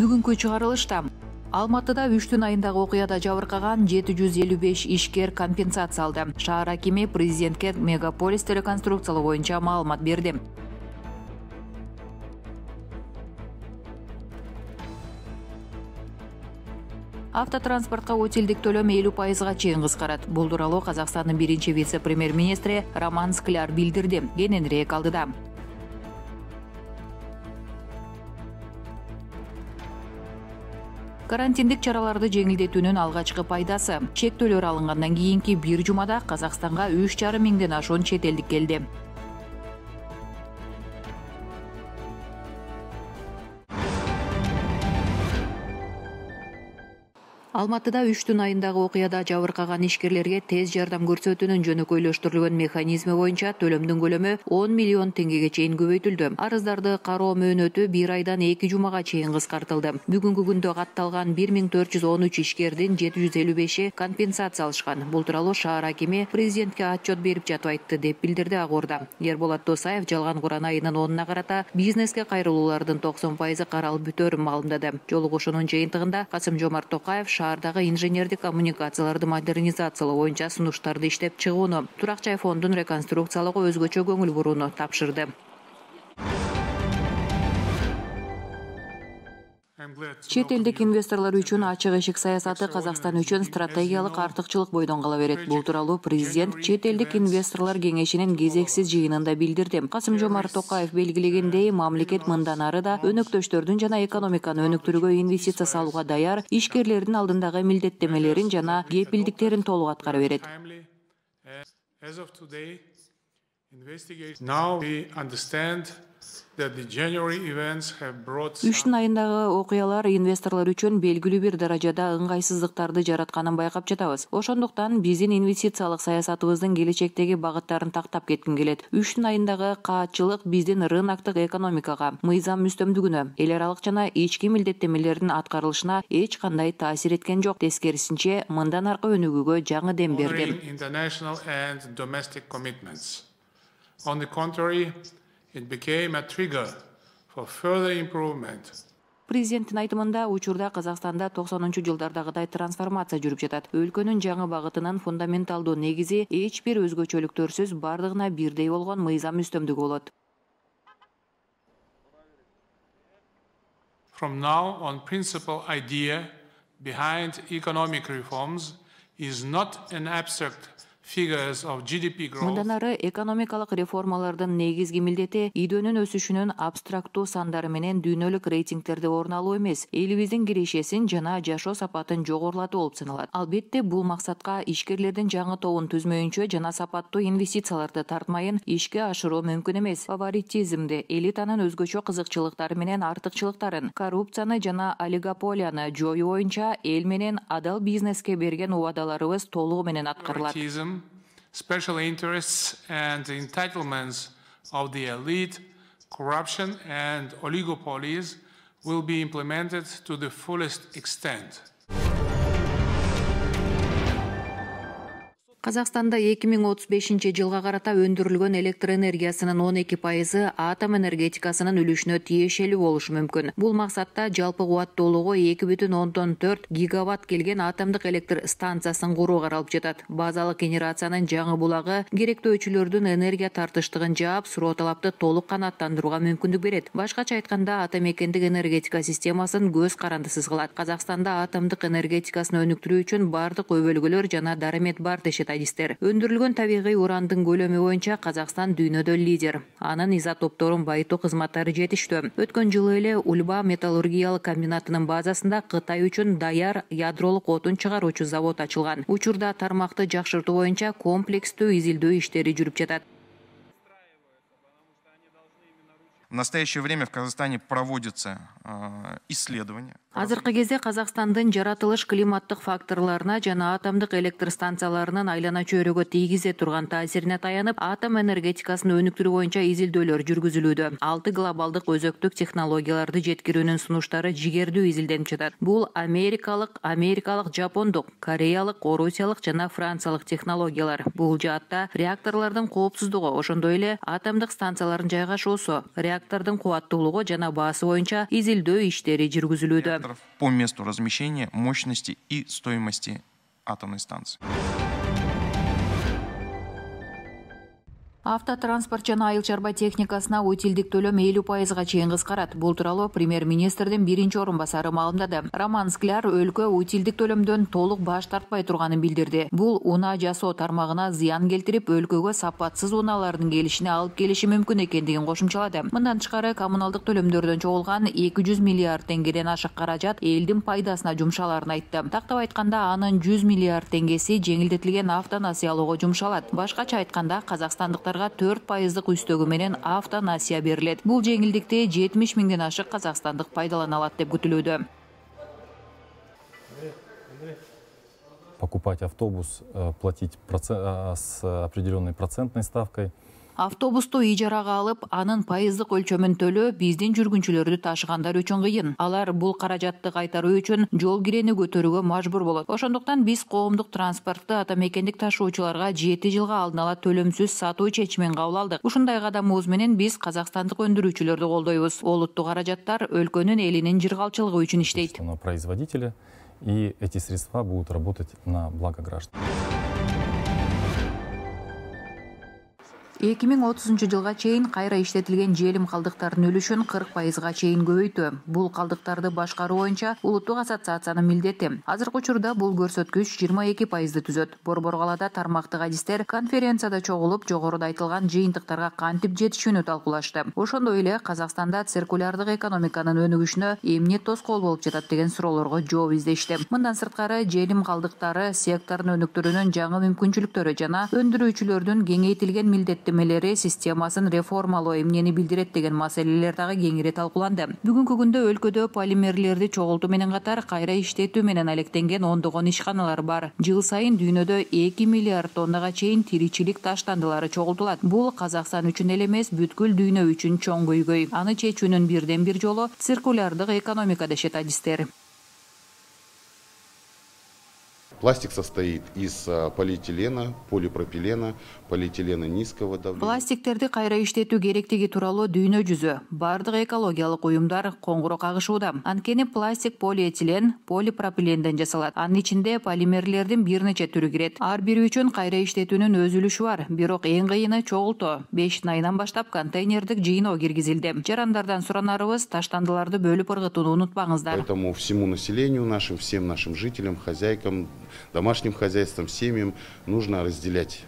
бүгүнкү чыгарылышта алматыда үчтүн айындагы окуяда жабыркаган жети жүз элүү беш ишкер компенсация алды шаар акими президентке мегаполисти реконструкциялоо боюнча маалымат берди автотранспортко утилдик төлөм элүү пайызга чейин кыскарат бул тууралуу казакстандын биринчи вице премьер министри роман скляр билдирди кененирээк алдыда Карантиндік чараларды жеңилдетүүнүн алгачкы пайдасы чектөөлөр алынгандан кийинки бир жумада казакстанга үч жарым миңден ашуун чет элдик алматыда үч түн айындагы окуяда жабыркаган ишкерлерге тез жардам көрсөтүүнүн жөнөкөйлөштүрүлгөн механизми боюнча төлөмдүн көлөмү он миллион теңгеге чейин көбөйтүлдү арыздарды кароо мөөнөтү бир айдан эки жумага чейин кыскартылды бүгүнкү күндө катталган бир миң төрт жүз он үч ишкердин жети жүз элүү беши компенсация алышкан бул тууралуу шаар акими президентке отчет берип жатып айтты деп билдирди ак орда ерболат досаев жалган куран айынын онуна карата бизнеске кайрылуулардын токсон пайызы каралып бүтөрүн маалымдады жолугушуунун жыйынтыгында касым жомарт токаев шаар Дағы инженердик коммуникацияларды модернизациялоо боюнча сунуштарды иштеп чыгууну турак жай фондун реконструкциялоого өзгөчө көңүл тапшырды чет элдик инвесторлор үчүн ачык эшик саясаты казакстан үчүн стратегиялык артыкчылык бойдон кала берет бул тууралуу президент чет элдик инвесторлор кеңешинин кезексиз жыйынында билдирди касым жомарт токаев белгилегендей мамлекет мындан ары да өнөктөштөрдүн жана экономиканы өнүктүрүүгө инвестиция салууга даяр ишкерлердин алдындагы милдеттемелерин жана кепилдиктерин толук аткара беретtonowwestan үчтүн айындагы окуялар инвесторлор үчүн белгилүү бир даражада ыңгайсыздыктарды жаратканын байкап жатабыз ошондуктан биздин инвестициялык саясатыбыздын келечектеги багыттарын тактап кетким келет үчтүн айындагы каатчылык биздин рыноктук экономикага мыйзам үстөмдүгүнө эл аралык жана ички милдеттемелердин аткарылышына эч кандай таасир эткен жок тескерисинче мындан аркы өнүгүүгө жаңы дем бердиinternational and domesticts on the contrary It became a trigger for further improvement президенттің айтымында учурда қазақстанда 90 жылдардагыдай трансформация жүрүп жатат өлкөнүн жаңы багытынын фундаменталдуу негизи эч бир өзгөчөлүктөрсүз бардыгына бирдей болгон мыйзам үстөмдүгү болот From now on principal idea behind economic reforms is not an abstract мындандары экономикалык реформалардын негизги милдети дүйнөнүн өсүшүнүн абстрактуу сандары менен дүйнөлүк рейтингтерде орун алуу эмес элибиздин кирешесин жана жашоо сапатын жогорулатуу болуп саналат албетте бул максатка ишкерлердин жаңы тобун түзмөйүнчө жана сапаттуу инвестицияларды тартмайын ишке ашыруу мүмкүн эмес фаворитизмди элитанын өзгөчө кызыкчылыктары менен артыкчылыктарын коррупцияны жана олигополияны жоюу боюнча эл менен адал бизнеске берген убадаларыбыз толугу менен аткарылат special interests and entitlements of the elite, corruption and oligopolies will be implemented to the fullest extent. казакстанда эки миң отуз бешинчи жылга карата өндүрүлгөн электр энергиясынын он эки пайызы атом энергетикасынын үлүшүнө тиешелүү болушу мүмкүн бул максатта жалпы кубаттуулугу эки бүтүн ондон төрт гигаватт келген атомдук электр станциясын куруу каралып жатат базалык генерациянын жаңы булагы керектөөчүлөрдүн энергия тартыштыгын жаап суроо талапты толук канааттандырууга мүмкүндүк берет башкача айтканда ата мекендик энергетика системасын көз карандысыз кылат казакстанда атомдук энергетикасын өнүктүрүү үчүн баардык өбөлгөлөр жана дарамет бар дешет металлисттер өндүрүлгөн табигый урандын көлөмү боюнча қазақстан дүйнөдө лидер анын изотопторун байытуу кызматтары жетиштүү Өткен жылы эле Ульба металлургиялык комбинатының базасында қытай үчүн даяр отын отун чыгаруучу завод ачылган учурда тармақты жақшырту боюнча комплекстүү изилдөө иштери жүріп жатат В настоящее время в Казахстане проводятся э, исследования. Азыркы кезде Казакстандын жаратылыш климаттық факторларына жана атомдук электр станцияларынын айлана чөйрөгө тийгизе турган таасирине таянып атом энергетикасын өнүктүрүү боюнча изилдөөлөр жүргүзүлүүдө алты глобалдык өзөктүк технологияларды жеткирүүнүн сунуштары жигердүү изилденип жатат бул америкалық америкалык жапондук кореялык орусиялык жана франциялык технологиялар бул жаатта реакторлордун коопсуздугу ошондой эле атомдук станциялардын жайгашуусу реактор кубаттуулугу жана баасы боюнча изилдөө иштери жүргүзүлүүдө по месту размещения мощности и стоимости атомной станции автотранспорт жана айыл чарба техникасына утилдик төлөм элүү пайызга чейин кыскарат бул тууралуу премьер министрдин биринчи орун басары маалымдады роман скляр өлкө утилдик төлөмдөн толук баш тартпай турганын билдирди бул унаа жасоо тармагына зыян келтирип өлкөгө сапатсыз унаалардын келишине алып келиши мүмкүн экендигин кошумчалады мындан тышкары коммуналдык төлөмдөрдөн чогулган эки жүз миллиард теңгеден ашык каражат элдин пайдасына жумшалаарын айтты тактап айтканда анын жүз миллиард теңгеси жеңилдетилген автонасыялоого жумшалат башкача айтканда казакстандыктар жолаушыларға төрт пайыздық авто автонасия беріледі бұл жеңилдикти 70 миңден ашық Қазақстандық пайдалана алат деп күтүлүүдө покупать автобус э, платить э, с определенной процентной ставкой автобусту ижарага алып анын пайыздык өлчөмүн төлөө биздин жүргүнчүлөрдү ташыгандар үчүн кыйын алар бул каражатты кайтаруу үчүн жол кирени көтөрүүгө мажбур болот ошондуктан биз коомдук транспортту ата мекендик ташуучуларга жети жылга алдын ала төлөмсүз сатуу чечимин кабыл алдык ушундай кадамыбыз менен биз казакстандык өндүрүүчүлөрдү колдойбуз олуттуу каражаттар өлкөнүн элинин жыргалчылыгы үчүн иштейт производители и эти средства будут работать на благо граждан эки миң отузунчу жылга чейин кайра иштетилген желим калдыктардын үлүшүн кырк пайызга чейин көбөйтүү бул калдыктарды башкаруу боюнча улуттук ассоциациянын милдети азыркы учурда бул көрсөткүч жыйырма эки пайызды түзөт борбор калаада тармактык адистер конференцияда чогулуп жогоруда айтылган жыйынтыктарга кантип жетишүүнү талкуулашты ошондой эле казакстанда циркулярдык экономиканын өнүгүшүнө эмне тоскоол болуп жатат деген суроолорго жооп издешти мындан сырткары желим калдыктары сектордун өнүктүрүүнүн жаңы мүмкүнчүлүктөрү жана өндүрүүчүлөрдүн кеңейтилген милдети мекемелери системасын реформалоо эмнени билдирет деген маселелер дагы кеңири талкууланды бүгүнкү күндө өлкөдө полимерлерди чогултуу менен катар кайра иштетүү менен алектенген ондогон ишканалар бар жыл сайын дүйнөдө эки миллиард тоннага чейин тиричилик таштандылары чогултулат бул казакстан үчүн эле эмес бүткүл дүйнө үчүн чоң көйгөй аны чечүүнүн бирден бир жолу циркулярдык экономика дешет адистер Пластик состоит из э, полиэтилена, полипропилена, полиэтилена низкого давления. Пластиктерді қайра иштету керектеге туралы дүйнө жүзі. бардығы экологиялық ұйымдар қоңыры қағышуда. Анкені пластик полиэтилен, полипропиленден жасалат. Анын ичинде полимерлердің бир нече түрү кирет. Ар бири үчүн қайра иштетүүнүн өз үлүшү бар. Бирок эң кыйыны чогултуу. 5 айынан баштап контейнердик жыйноо киргизилди. Жарандардан суранарыбыз таштандыларды бөліп ыргытууну унутпаңыздар. Поэтому всему населению нашим, всем нашим жителям, хозяйкам домашним хозяйствам, семьям нужно разделять.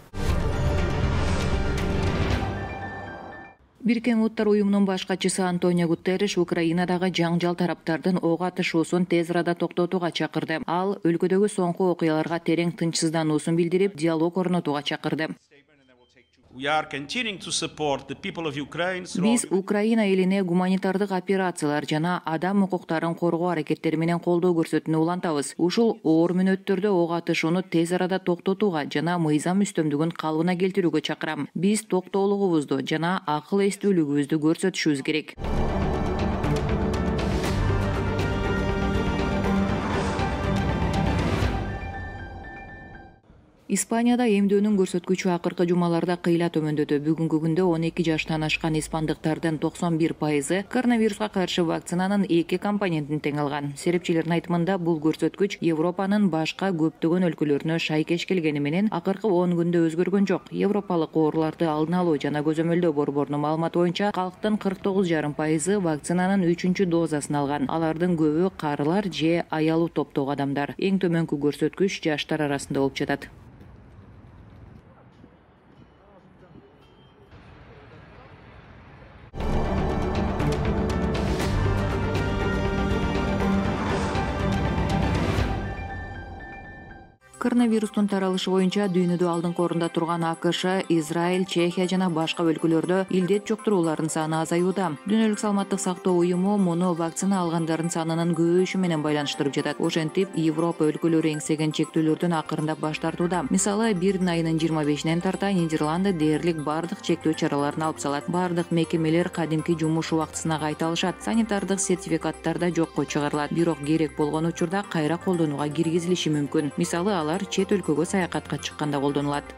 Биркен Уттар ұйымының баш хатшысы Антонио Гуттериш, Украинадағы жаңжал тараптардың оқ атышуысын тез арада тоқтатуға чақырды. Ал өлкөдөгү соңғы оқияларға терең осын білдіріп, диалог орнатуға чақырды. Біз украина еліне гуманитардық операциялар жана адам укуктарын коргоо аракеттери менен колдоо көрсөтүүнү улантабыз ушул оор мүнөттөрдө ок атышууну тез арада токтотууга жана мыйзам үстөмдүгүн калыбына келтирүүгө чакырам биз токтоолугубузду жана акыл эстүүлүгүбүздү көрсөтүшүбүз керек испанияда эмдөөнүн көрсөткүчү акыркы жумаларда кыйла төмөндөдү бүгүнкү күндө он эки жаштан ашкан испандыктардын токсон бир пайызы коронавируска каршы вакцинанын эки компонентин тең алган серепчилердин айтымында бул көрсөткүч европанын башка көптөгөн өлкөлөрүнө шайкеш келгени менен акыркы он күндө өзгөргөн жок европалык ооруларды алдын алуу жана көзөмөлдөө борборунун маалыматы боюнча калктын кырк тогуз жарым пайызы вакцинанын үчүнчү дозасын алган алардын көбү карылар же аялуу топтогу адамдар эң төмөнкү көрсөткүч жаштар арасында болуп жатат коронавирустун таралышы боюнча дүйнөдө алдыңкы орунда турган акш израиль чехия жана башка өлкөлөрдө илдет жуктуруулардын саны азаюуда дүйнөлүк саламаттык сактоо уюму муну вакцина алгандардын санынын көбөйүшү менен байланыштырып жатат ошентип европа өлкөлөрү эңсеген чектөөлөрдөн акырындап баш тартууда мисалы бирдин айынын жыйырма бешинен тарта нидерланды дээрлик баардык чектөө чараларын алып салат баардык мекемелер кадимки жумуш убактысына кайта алышат санитардык сертификаттар да жокко чыгарылат бирок керек болгон учурда кайра колдонууга киргизилиши мүмкүн мисалы алар чет өлкөгө саякатка чыкканда колдонулат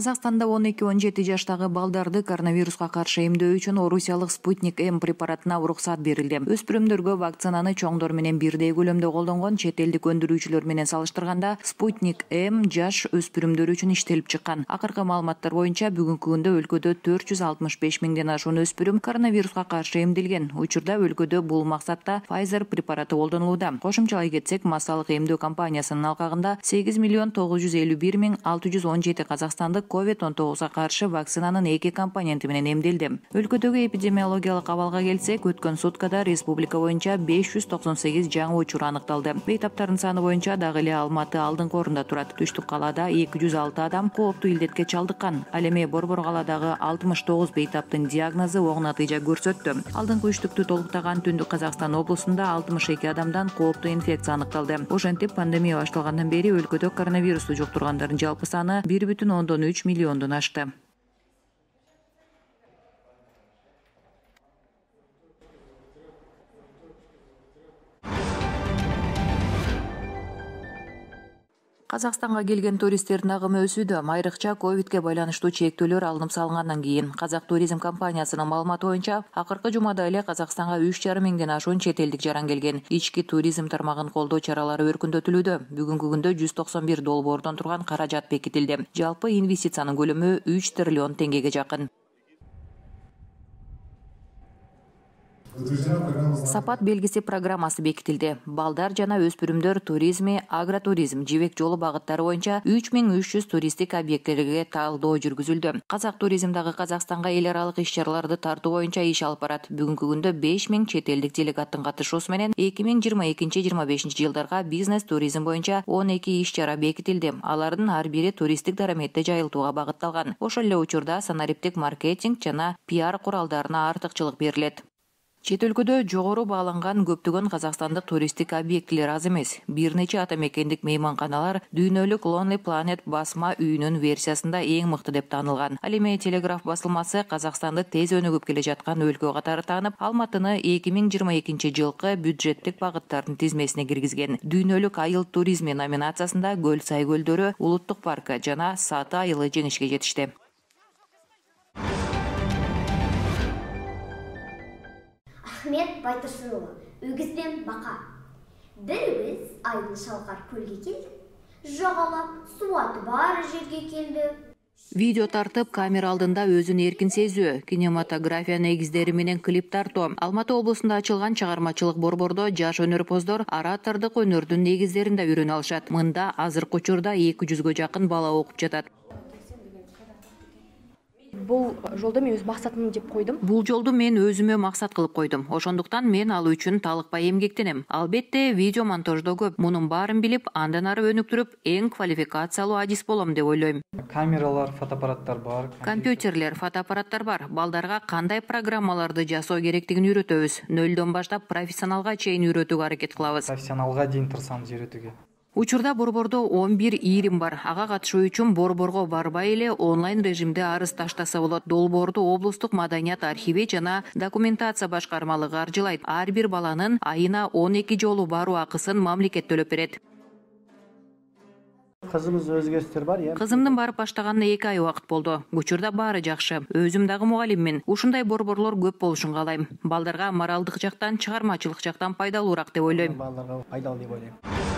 казакстанда он эки он жети жаштагы балдарды коронавируска каршы эмдөө үчүн орусиялык спутник м препаратына уруксат берилди өспүрүмдөргө вакцинаны чоңдор менен бирдей көлөмдө колдонгон чет элдик өндүрүүчүлөр менен салыштырганда спутник м жаш өспүрүмдөр үчүн иштелип чыккан акыркы маалыматтар боюнча бүгүнкү күндө өлкөдө төрт жүз алтымыш беш миңден ашуун өспүрүм коронавируска каршы эмделген учурда өлкөдө бул максатта файзер препараты колдонулууда кошумчалай кетсек массалык эмдөө компаниясынын алкагында сегиз миллион тогуз жүз элүү бир миң алты жүз он жети казакстандык covid он тогузга каршы вакцинанын эки компоненти менен эмдилди өлкөдөгү эпидемиологиялык абалга келсек өткөн суткада республика боюнча 598 жүз токсон сегиз жаңы учур аныкталды бейтаптардын саны боюнча дагы алматы алдыңкы орунда турат түштүк калаада 206 адам кооптуу илдетке чалдыккан ал эми борбор калаадагы алтымыш тогуз бейтаптын диагнозу оң натыйжа көрсөттү алдыңкы үчтүктү толуктаган түндүк казакстан облусунда алтымыш эки адамдан кооптуу инфекция аныкталды ошентип пандемия башталгандан бері өлкөдө коронавирусту жуктургандардын жалпы саны бир бүтүн ондон үч üks miljon tunnasta казакстанга келген туристтердин агымы өсүүдө айрыкча ковидке байланыштуу чектөөлөр алынып салынгандан кийин казак туризм компаниясынын маалыматы боюнча акыркы жумада эле казакстанга үч жарым миңден ашуун чет элдик жаран келген ички туризм тармагын колдоо чаралары өркүндөтүлүүдө бүгүнкү күндө жүз токсон бир долбоордон турган каражат бекитилди жалпы инвестициянын көлөмү үч триллион теңгеге жакын сапат белгісі программасы бекітілді. балдар жана өспүрүмдөр туризми агротуризм жибек жолу бағыттары боюнча 3300 туристик объектілерге жүз туристтик қазақ талдоо жүргүзүлдү казак туризм дагы казакстанга эл аралык иш чараларды тартуу боюнча иш алып барат бүгүнкү күндө беш миң чет элдик делегаттын катышуусу менен эки миң жыйырма бизнес туризм боюнча он эки иш чара бекитилди алардын ар бири туристтик дараметти жайылтууга багытталган ошол эле учурда санариптик маркетинг жана пиар куралдарына артыкчылык берилет чет өлкөдө жогору бааланган көптөгөн казакстандык туристтик объектилер аз эмес бир нече ата мекендик мейманканалар дүйнөлүк лонли планет басма үйүнүн версиясында эң мыкты деп таанылган ал эми телеграф басылмасы казакстанды тез өнүгүп келе жаткан өлкө катары таанып алматыны эки миң жыйырма экинчи жылкы бюджеттик багыттардын тизмесине киргизген дүйнөлүк айыл туризми номинациясында көл сай көлдөрү улуттук паркы жана саты айылы жеңишке жетишти ахмет байтұрсынұлы өгіз бақа бір өз айдын шалқар көлге келді жағалап суаты бар жерге келді видео тартып камера алдында өзін еркін сезу, кинематография негиздери менен клип тарту. алматы облысында ачылган чыгармачылык борбордо жаш өнөрпоздор оратордук өнөрдүн негиздерин да үйрөнө алышат мында азыркы учурда эки жүзгө жакын бала окуп жатат бұл жолды мен өз мақсатым деп қойдым бұл жолды мен өзіме мақсат қылып қойдым ошондуктан мен алу үчүн талыкпай эмгектенем албетте видео монтаждоо көп мунун баарын билип андан ары өнүктүрүп эң квалификациялуу адис болом деп ойлойм камералар фотоаппараттар бар компьютерлер фотоаппараттар бар балдарга қандай программаларды жасоо керектигин үйрөтөбүз нөлдөн баштап профессионалға чейин үйрөтүүгө аракет кылабыз профессионалга учурда борбордо он бир ийрим бар ага катышуу үчүн борборго барбай эле онлайн режимде арыз таштаса болот долбоорду облустук маданият архиви жана документация башкармалыгы каржылайт ар бир баланын айына он эки жолу баруу акысын мамлекет төлөп берет кызыбызда бар э кызымдын барып баштаганына эки ай убакыт болду учурда баары жакшы өзүм дагы мугалиммин ушундай борборлор көп болушун каалайм балдарга моралдык жактан чыгармачылык жактан пайдалуураак деп ойлойм балдарга пайдалуу деп ойлойм